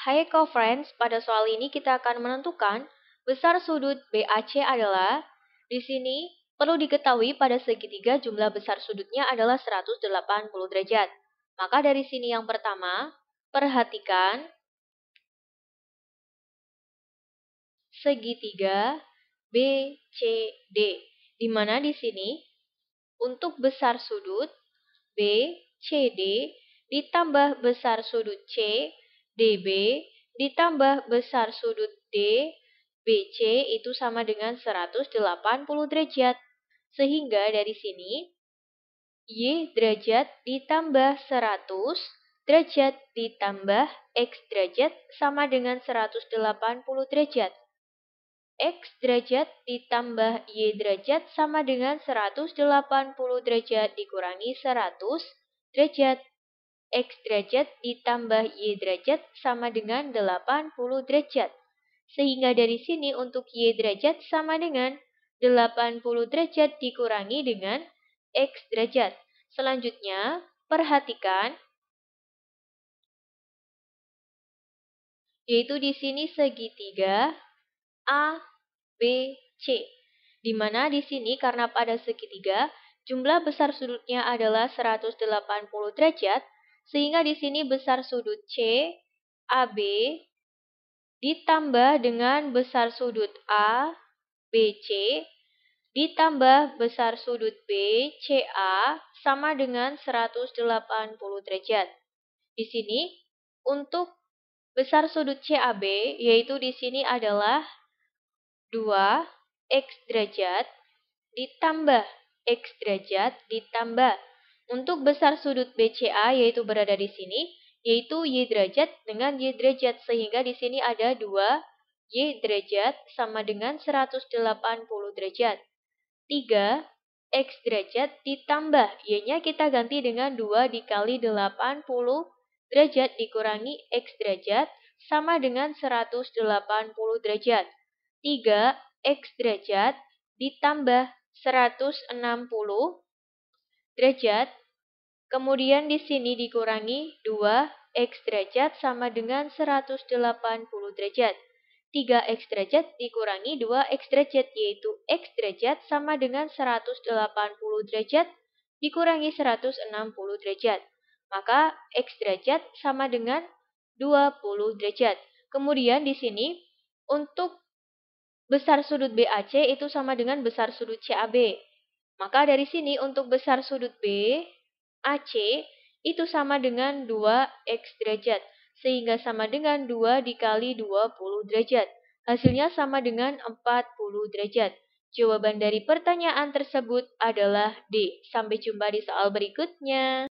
Hai co-friends, pada soal ini kita akan menentukan besar sudut BAC adalah di sini perlu diketahui pada segitiga jumlah besar sudutnya adalah 180 derajat. Maka dari sini yang pertama, perhatikan segitiga BCD di mana di sini untuk besar sudut BCD ditambah besar sudut C DB ditambah besar sudut D BC itu sama dengan 180 derajat. Sehingga dari sini Y derajat ditambah 100 derajat ditambah X derajat sama dengan 180 derajat. X derajat ditambah Y derajat sama dengan 180 derajat dikurangi 100 derajat. X derajat ditambah Y derajat sama dengan 80 derajat. Sehingga dari sini untuk Y derajat sama dengan 80 derajat dikurangi dengan X derajat. Selanjutnya, perhatikan. Yaitu di sini segitiga A, B, C. Di mana di sini karena pada segitiga, jumlah besar sudutnya adalah 180 derajat, sehingga di sini besar sudut C, AB, ditambah dengan besar sudut A, BC, ditambah besar sudut B, CA, sama dengan 180 derajat. Di sini, untuk besar sudut CAB, yaitu di sini adalah 2 X derajat ditambah X derajat ditambah untuk besar sudut BCA yaitu berada di sini, yaitu Y derajat dengan Y derajat sehingga di sini ada 2 Y derajat sama dengan 180 derajat. 3 X derajat ditambah Y-nya kita ganti dengan 2 dikali 80 derajat dikurangi X derajat sama dengan 180 derajat. 3 X derajat ditambah 160 derajat, kemudian di sini dikurangi 2x derajat sama dengan 180 derajat. 3x derajat dikurangi 2x derajat yaitu x derajat sama dengan 180 derajat dikurangi 160 derajat. Maka x derajat sama dengan 20 derajat. Kemudian di sini untuk besar sudut BAC itu sama dengan besar sudut CAB. Maka dari sini untuk besar sudut B, AC, itu sama dengan 2x derajat, sehingga sama dengan 2 dikali 20 derajat. Hasilnya sama dengan 40 derajat. Jawaban dari pertanyaan tersebut adalah D. Sampai jumpa di soal berikutnya.